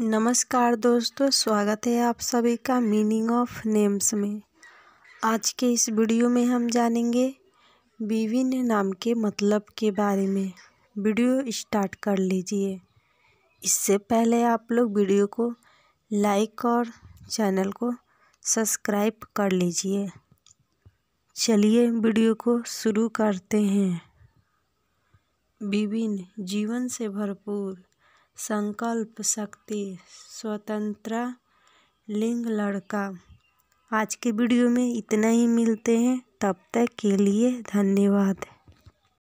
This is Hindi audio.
नमस्कार दोस्तों स्वागत है आप सभी का मीनिंग ऑफ नेम्स में आज के इस वीडियो में हम जानेंगे विभिन्न नाम के मतलब के बारे में वीडियो स्टार्ट कर लीजिए इससे पहले आप लोग वीडियो को लाइक और चैनल को सब्सक्राइब कर लीजिए चलिए वीडियो को शुरू करते हैं विभिन्न जीवन से भरपूर संकल्प शक्ति स्वतंत्र लिंग लड़का आज के वीडियो में इतना ही मिलते हैं तब तक के लिए धन्यवाद